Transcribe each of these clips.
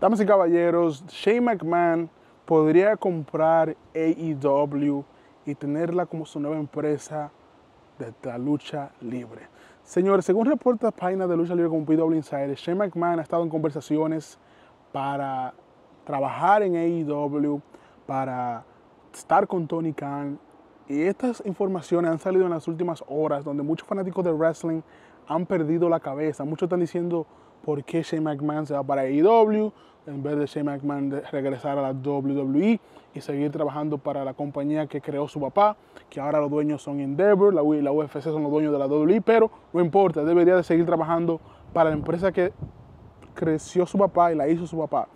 Damas y caballeros, Shane McMahon podría comprar AEW y tenerla como su nueva empresa de la lucha libre. Señores, según reporta páginas página de lucha libre como PW Insider, Shane McMahon ha estado en conversaciones para trabajar en AEW, para estar con Tony Khan. Y estas informaciones han salido en las últimas horas, donde muchos fanáticos de wrestling han perdido la cabeza. Muchos están diciendo, por qué Shane McMahon se va para AEW en vez de Shane McMahon regresar a la WWE y seguir trabajando para la compañía que creó su papá, que ahora los dueños son Endeavor, la, UFC son los dueños de la WWE, pero no importa, debería de seguir trabajando para la empresa que creció su papá y la hizo su papá.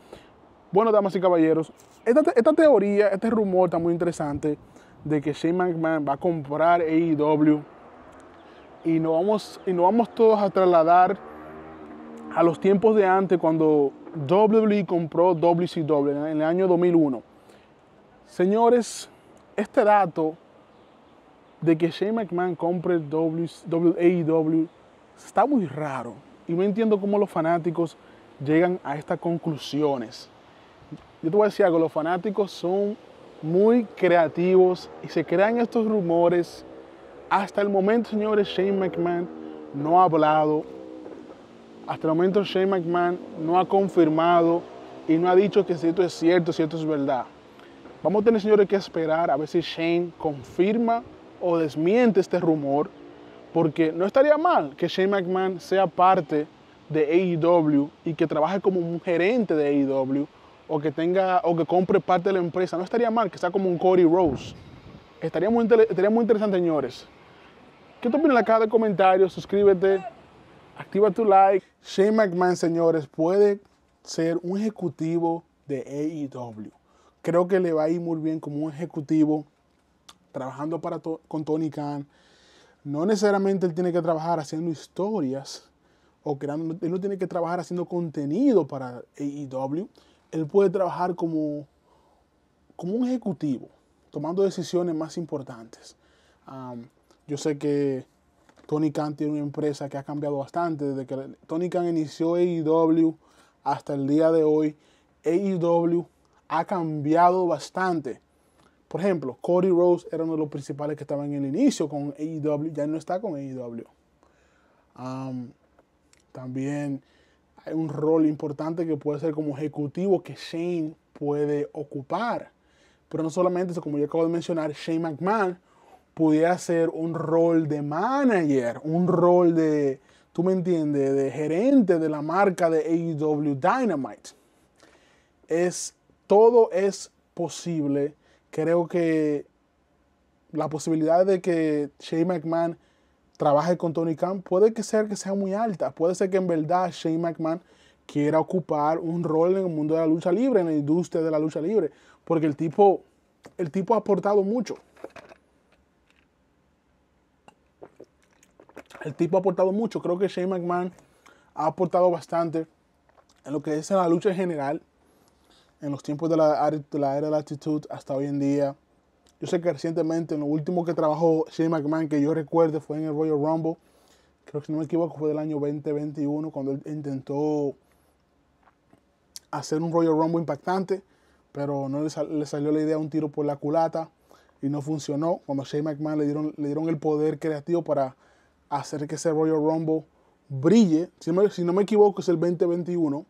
Bueno, damas y caballeros, esta, teoría, este rumor está muy interesante de que Shane McMahon va a comprar AEW y nos vamos, y nos vamos todos a trasladar a los tiempos de antes, cuando WWE compró WCW en el año 2001. Señores, este dato de que Shane McMahon compre WAEW e está muy raro. Y no entiendo cómo los fanáticos llegan a estas conclusiones. Yo te voy a decir algo, los fanáticos son muy creativos y se crean estos rumores. Hasta el momento, señores, Shane McMahon no ha hablado hasta el momento Shane McMahon no ha confirmado y no ha dicho que si esto es cierto, si esto es verdad. Vamos a tener, señores, que esperar a ver si Shane confirma o desmiente este rumor, porque no estaría mal que Shane McMahon sea parte de AEW y que trabaje como un gerente de AEW o que tenga o que compre parte de la empresa. No estaría mal que sea como un Cody Rose. Estaría muy, muy interesante, señores. ¿Qué te opinas en la caja de comentarios? Suscríbete, activa tu like. Shane McMahon, señores, puede ser un ejecutivo de AEW. Creo que le va a ir muy bien como un ejecutivo trabajando para con Tony Khan. No necesariamente él tiene que trabajar haciendo historias o creando, él no tiene que trabajar haciendo contenido para AEW. Él puede trabajar como, como un ejecutivo, tomando decisiones más importantes. yo sé que Tony Khan tiene una empresa que ha cambiado bastante desde que Tony Khan inició AEW hasta el día de hoy. AEW ha cambiado bastante. Por ejemplo, Cody Rose era uno de los principales que estaban en el inicio con AEW, ya no está con AEW. también hay un rol importante que puede ser como ejecutivo que Shane puede ocupar. Pero no solamente eso, como ya acabo de mencionar, Shane McMahon pudiera ser un rol de manager, un rol de, tú me entiendes, de gerente de la marca de AEW Dynamite. Es, todo es posible. Creo que la posibilidad de que Shane McMahon trabaje con Tony Khan puede que ser que sea muy alta. Puede ser que en verdad Shane McMahon quiera ocupar un rol en el mundo de la lucha libre, en la industria de la lucha libre, porque el tipo, el tipo ha aportado mucho. el tipo ha aportado mucho. Creo que Shane McMahon ha aportado bastante en lo que es en la lucha en general, en los tiempos de la, era de la actitud hasta hoy en día. Yo sé que recientemente, en lo último que trabajó Shane McMahon, que yo recuerde, fue en el Royal Rumble. Creo que si no me equivoco, fue del año 2021, cuando él intentó hacer un Royal Rumble impactante, pero no le, salió la idea un tiro por la culata y no funcionó. Cuando Shane McMahon le dieron, le dieron el poder creativo para hacer que ese Royal Rumble brille. Si no me, si no me equivoco, es el 2021.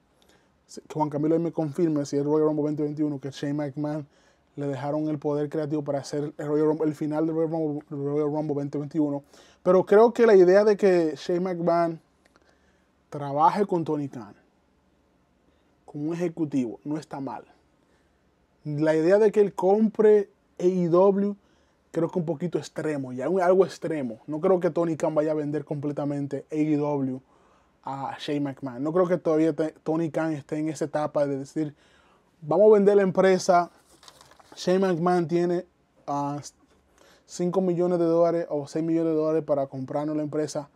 Juan Camilo me confirme si es Royal Rumble 2021, que Shane McMahon le dejaron el poder creativo para hacer el, Royal el final del Royal Rumble, 2021. Pero creo que la idea de que Shane McMahon trabaje con Tony Khan como un ejecutivo no está mal. La idea de que él compre AEW creo que un poquito extremo, ya algo extremo. No creo que Tony Khan vaya a vender completamente AEW a Shane McMahon. No creo que todavía Tony Khan esté en esa etapa de decir, vamos a vender la empresa. Shane McMahon tiene 5 ah, millones de dólares o 6 millones de dólares para comprarnos la empresa.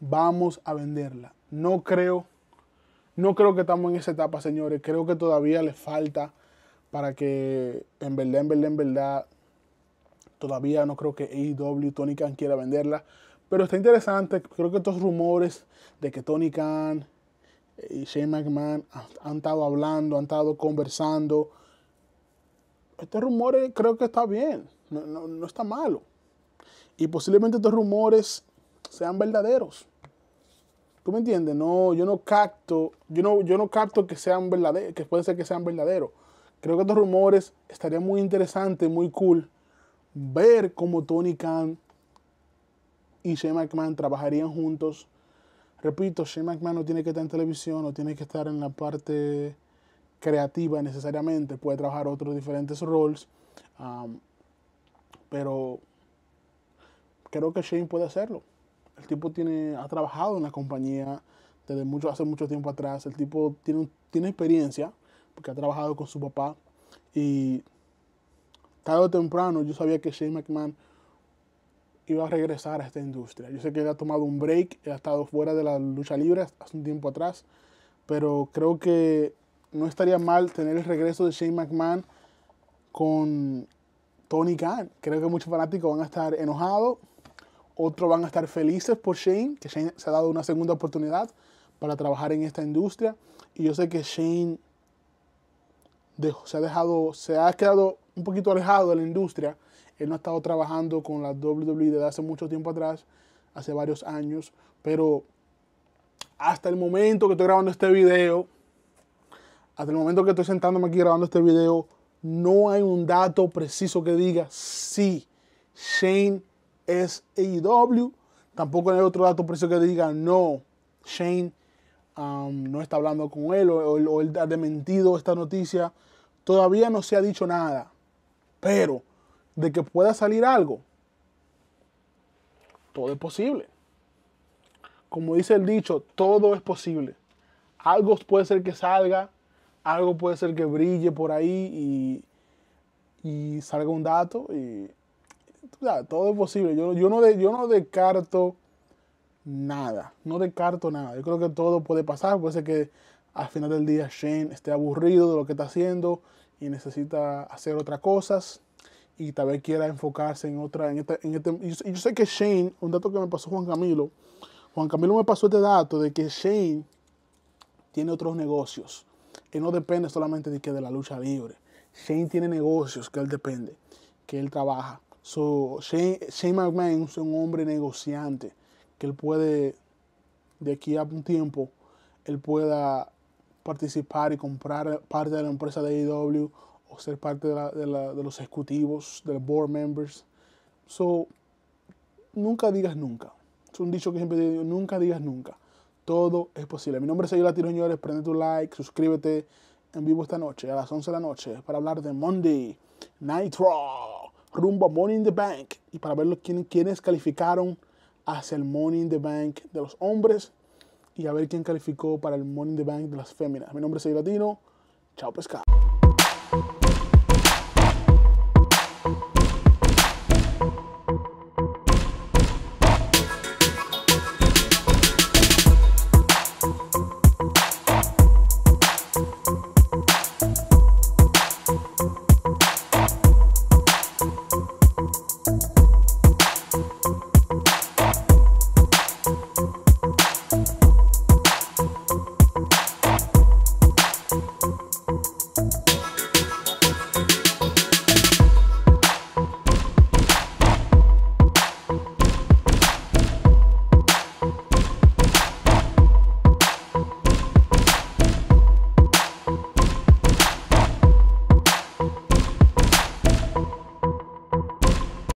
Vamos a venderla. No creo, no creo que estamos en esa etapa, señores. Creo que todavía le falta para que en verdad, en verdad, en verdad Todavía no creo que AEW, Tony Khan quiera venderla. Pero está interesante. Creo que estos rumores de que Tony Khan eh, y Shane McMahon han, estado hablando, han estado conversando. Estos rumores creo que está bien. No, está malo. Y posiblemente estos rumores sean verdaderos. ¿Tú me entiendes? No, yo no capto, yo no, yo no capto que sean verdaderos, que puede ser que sean verdaderos. Creo que estos rumores estarían muy interesantes, muy cool, ver cómo Tony Khan y Shane McMahon trabajarían juntos. Repito, Shane McMahon no tiene que estar en televisión, no tiene que estar en la parte creativa necesariamente, puede trabajar otros diferentes roles, um, pero creo que Shane puede hacerlo. El tipo tiene, ha trabajado en la compañía desde mucho, hace mucho tiempo atrás, el tipo tiene, tiene experiencia, porque ha trabajado con su papá y tarde temprano yo sabía que Shane McMahon iba a regresar a esta industria. Yo sé que él ha tomado un break, ha estado fuera de la lucha libre hace un tiempo atrás, pero creo que no estaría mal tener el regreso de Shane McMahon con Tony Khan. Creo que muchos fanáticos van a estar enojados, otros van a estar felices por Shane, que Shane se ha dado una segunda oportunidad para trabajar en esta industria. Y yo sé que Shane se ha dejado, se ha quedado un poquito alejado de la industria. Él no ha estado trabajando con la WWE desde hace mucho tiempo atrás, hace varios años, pero hasta el momento que estoy grabando este video, hasta el momento que estoy sentándome aquí grabando este video, no hay un dato preciso que diga Si Shane es AEW. Tampoco hay otro dato preciso que diga no, Shane um, no está hablando con él o, o él ha dementido esta noticia. Todavía no se ha dicho nada. Pero de que pueda salir algo, todo es posible. Como dice el dicho, todo es posible. Algo puede ser que salga, algo puede ser que brille por ahí y, salga un dato y todo es posible. Yo, no de, yo no descarto nada, no descarto nada. Yo creo que todo puede pasar, puede ser que al final del día Shane esté aburrido de lo que está haciendo, y necesita hacer otras cosas y tal vez quiera enfocarse en otra. Este, este, y yo sé que Shane, un dato que me pasó Juan Camilo, Juan Camilo me pasó este dato de que Shane tiene otros negocios. que no depende solamente de, que de la lucha libre. Shane tiene negocios que él depende, que él trabaja. So, Shane, Shane McMahon es un hombre negociante, que él puede, de aquí a un tiempo, él pueda participar y comprar parte de la empresa de AEW o ser parte de, la, de, los ejecutivos, de los board members. So, nunca digas nunca. Es un dicho que siempre digo, nunca digas nunca. Todo es posible. Mi nombre es Ayola Tiro, señores. Prende tu like, suscríbete en vivo esta noche, a las 11 de la noche, para hablar de Monday, Night Raw, rumbo a Money in the Bank y para ver quiénes calificaron hacia el Money in the Bank de los hombres y a ver quién calificó para el Morning the Bank de las féminas. Mi nombre es Latino. Chao pescado.